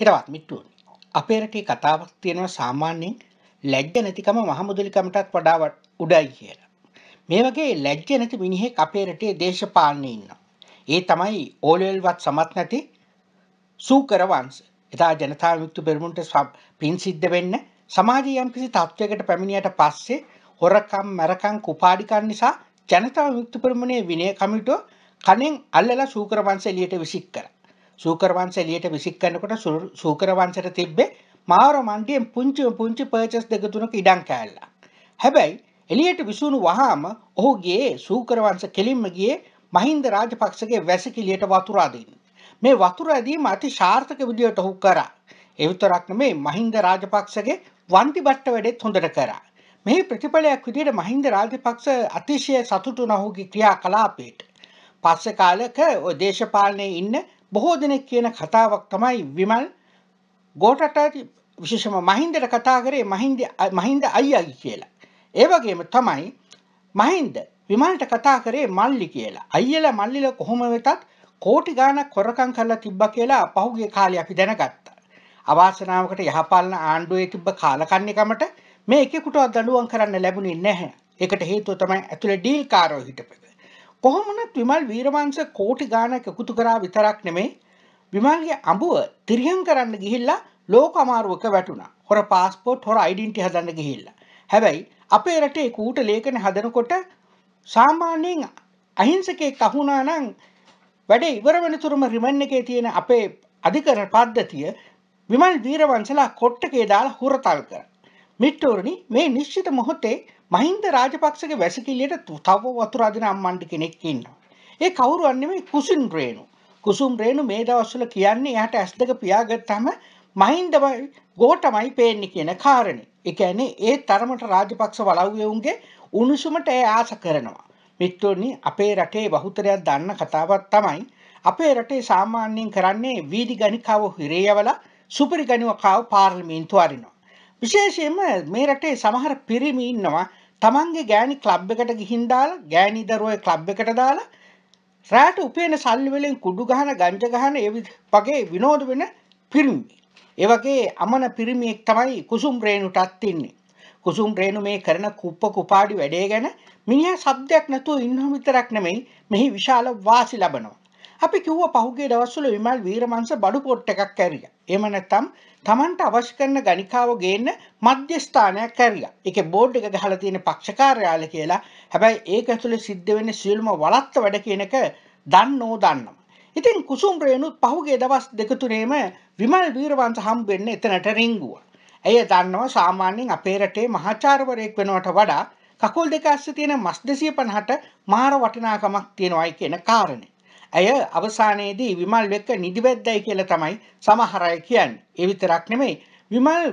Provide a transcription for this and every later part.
හිරවත් මිට්ටුවන් අපේ රටේ කතාවක් තියෙනවා සාමාන්‍යයෙන් ලැජ්ජ නැතිකම මහමුදලිකමටත් වඩා උඩයි කියලා. මේ වගේ ලැජ්ජ නැති මිනිහෙක් අපේ රටේ දේශපාලනේ ඉන්නවා. ඒ තමයි ඕලෙල්වත් සමත් නැති සූකර වංශ. එදා ජනතා විමුක්ති පෙරමුණට පින් සිද්ධ වෙන්න සමාජයේ යම්කිසි තත්වයකට පැමිණියට පස්සේ හොරකම්, මරකම්, කුපාඩිකම් නිසා ජනතා විමුක්ති පෙරමුණේ විනය කමිටුව කණෙන් අල්ලලා සූකර වංශ එළියට විසික් කරා. සූකර වංශ එළියට විසික් කරනකොට සූකර වංශයට තිබ්බේ මාර මණ්ඩියෙන් පුංචි පුංචි පර්චස් දෙක තුනක ඉඩම් කෑල්ලක්. හැබැයි එළියට විසුණු වහාම ඔහු ගියේ සූකර වංශ කෙලින්ම ගියේ මහින්ද රාජපක්ෂගේ වැසිකිළියට වතුරා දෙන්න. මේ වතුර ඇදීම අති සාර්ථක විදියට ඔහු කරා. ඒ විතරක් නෙමෙයි මහින්ද රාජපක්ෂගේ වන්ති බට්ට වැඩෙත් හොඳට කරා. මේ ප්‍රතිඵලයක් විදියට මහින්ද රාජපක්ෂ අතිශය සතුටු නොහුගේ ක්‍රියා කලාපයට. පස්සේ කාලක ඔය දේශපාලනයේ ඉන්න බොහෝ දෙනෙක් කියන කතාවක් තමයි විමල් ගෝටට විශේෂම මහින්දට කතා කරේ මහින්ද මහින්ද අයියාගේ කියලා. ඒ වගේම තමයි මහින්ද විමල්ට කතා කරේ මල්ලි කියලා. අයියලා මල්ලිලා කොහොම වෙතත් කෝටි ගාණක් කොරකම් කරලා තිබ්බ කියලා පහුගිය කාලේ අපි දැනගත්තා. අවාසනාවකට යහපාලන ආණ්ඩුවේ තිබ්බ කාලකන්නිකමට මේ එකෙකුටවත් දඬුවම් කරන්න ලැබුණේ නැහැ. ඒකට හේතුව තමයි ඇතුලේ ඩීල් කාරෝ හිටපෙක. කොහොමනත් විමල් වීරවංශ කෝටි ගානක එකතු කරා විතරක් නෙමේ විමල්ගේ අඹුව තිරියම් කරන්න ගිහිල්ලා ලෝක අමාරුවක වැටුණා. හොර පාස්පෝට් හොර අයිඩෙන්ටි හදන්න ගිහිල්ලා. හැබැයි අපේ රටේ කූට ලේඛන හදනකොට සාමාන්‍යයෙන් අහිංසකෙක් අහුණා නම් වැඩේ ඉවර වෙනතුරුම රිමන් එකේ තියෙන අපේ අධිකරණ පද්ධතිය විමල් වීරවංශලා කොට්ටකේ දාලා හුරතල් කරා. මිට්ටෝරණි මේ නිශ්චිත මොහොතේ මහින්ද රාජපක්ෂගේ වැසිකිල්ලට තව වතුරාදින අම්මන්ඩි කෙනෙක් ඉන්නවා. ඒ කවුරු අන්නේ මේ කුසින් රේණු. කුසුම් රේණු මේ දවස්වල කියන්නේ එයාට ඇස් දෙක පියාගත්තාම මහින්දමයි ගෝටමයි පේන්නේ කියන කාරණේ. ඒ කියන්නේ ඒ තරමට රාජපක්ෂ වලව්‍යවුන්ගේ උණුසුමට ඒ ආස කරනවා. මිත්‍රෝනි අපේ රටේ බහුතරයක් දන්න කතාවක් තමයි අපේ රටේ සාමාන්‍යයෙන් කරන්නේ වීදි ගණිකාව හිරේයවලා සුපරි ගණිකාව පාර්ලිමේන්තු අරිනවා. විශේෂයෙන්ම මේ රටේ සමහර පිරිමි ඉන්නවා තමන්ගේ ගෑණි ක්ලබ් එකට ගිහින් දාලා ගෑණි දරුවෝ ක්ලබ් එකට දාලා රාට උපයන සල්ලි වලින් කුඩු ගහන ගංජ ගහන ඒ වගේ විනෝද වෙන පිරිමි. ඒ වගේ අමන පිරිමියෙක් තමයි කුසුම් රේණුටත් ඉන්නේ. කුසුම් රේණු මේ කරන කුප්ප කුපාඩි වැඩේ ගැන මිනිහා શબ્දයක් නැතුව ඉන්නම විතරක් නෙමෙයි මෙහි විශාල වාසි ලබනවා. අපි කිව්ව පහුගේ දවස්වල විමල් වීරමංශ බඩු පොට් එකක් ඇරිය. එහෙම නැත්නම් Tamanට අවශ්‍ය කරන ගණිකාව ගේන්න මධ්‍යස්ථානයක් ඇරියා. ඒකේ බෝඩ් එක ගහලා තියෙන පක්ෂ කාර්යාලය කියලා. හැබැයි ඒක ඇතුලේ සිද්ධ වෙන්නේ සියලුම වලත්ත වැඩ කියන එක දන්නෝ දන්නවා. ඉතින් කුසුම් රේණුත් පහුගේ දවස් දෙක තුනේම විමල් වීරවංශ හම් වෙන්නේ එතනට රිංගුවා. ඇය දන්නවා සාමාන්‍යයෙන් අපේ රටේ මහාචාර්යවරයෙක් වෙනවට වඩා කකුල් දෙක අස්සේ තියෙන මස් 250ට මාර වටිනාකමක් තියෙනවායි කියන කාරණේ. ඇය අවසානයේදී විමල් වෙක්ක නිදිවැද්දයි කියලා තමයි සමහර අය කියන්නේ. ඒ විතරක් නෙමෙයි. විමල්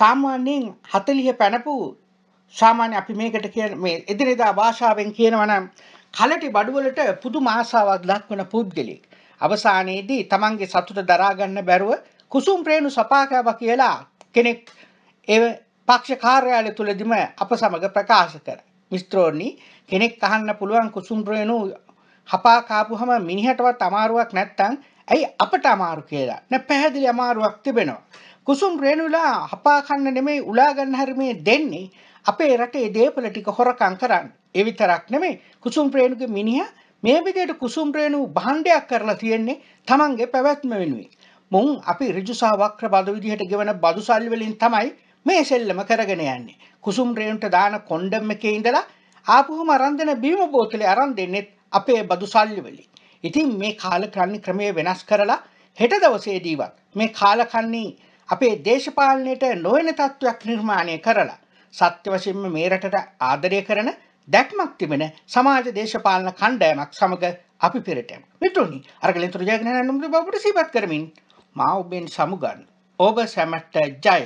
සාමාන්‍යයෙන් 40 පැනපු සාමාන්‍ය අපි මේකට කියන මේ එදිනෙදා භාෂාවෙන් කියනවා නම් කලටි බඩුවලට පුදුම ආසාවක් දක්වන පුද්ගලෙක්. අවසානයේදී තමන්ගේ සතුට දරා ගන්න බැරුව කුසුම් ප්‍රේණු සපාකාව කියලා කෙනෙක් ඒ පක්ෂ කාර්යාලය තුලදීම අප සමග ප්‍රකාශ කරා. මිස්ත්‍රෝනි කෙනෙක් අහන්න පුළුවන් කුසුම් ප්‍රේණු හපා කාපුහම මිනිහටවත් අමාරුවක් නැත්තං ඇයි අපට අමාරු කියලා නැ පැහැදිලි අමාරුවක් තිබෙනවා. කුසුම් රේණුලා හපා කන්න නෙමෙයි උලා ගන්න හැරමේ දෙන්නේ අපේ රටේ දේපල ටික හොරකම් කරන්න. ඒ විතරක් නෙමෙයි කුසුම් රේණුගේ මිනිහා මේ විදිහට කුසුම් රේණු භාණ්ඩයක් කරලා තියෙන්නේ Tamange පැවැත්ම වෙනුවෙන්. මුන් අපි ඍජුසා වක්‍ර බදු විදිහට ගෙවන බදු සල්ලි වලින් තමයි මේ සෙල්ලම කරගෙන යන්නේ. කුසුම් රේණුට දාන කොණ්ඩම් එකේ ඉඳලා ආපුහම අරන් දෙන බීම බෝතලේ අරන් දෙන්නෙත් අපේ බදු සල්ලි වලින්. ඉතින් මේ කාලකන්ණි ක්‍රමය වෙනස් කරලා හෙට දවසේදීවත් මේ කාලකන්ණී අපේ දේශපාලනයට නොවන තත්ත්වයක් නිර්මාණය කරලා සත්‍ය වශයෙන්ම මේ රටට ආදරය කරන දැක්මක් තිබෙන සමාජ දේශපාලන කණ්ඩායමක් සමග අපි පෙරටම. මිතුනි අරගලින් තුරු ජයග්‍රහණ නම්බුට බබුට සීපත් කරමින් මා ඔබෙන් සමුගන්න. ඔබ සැමට ජය.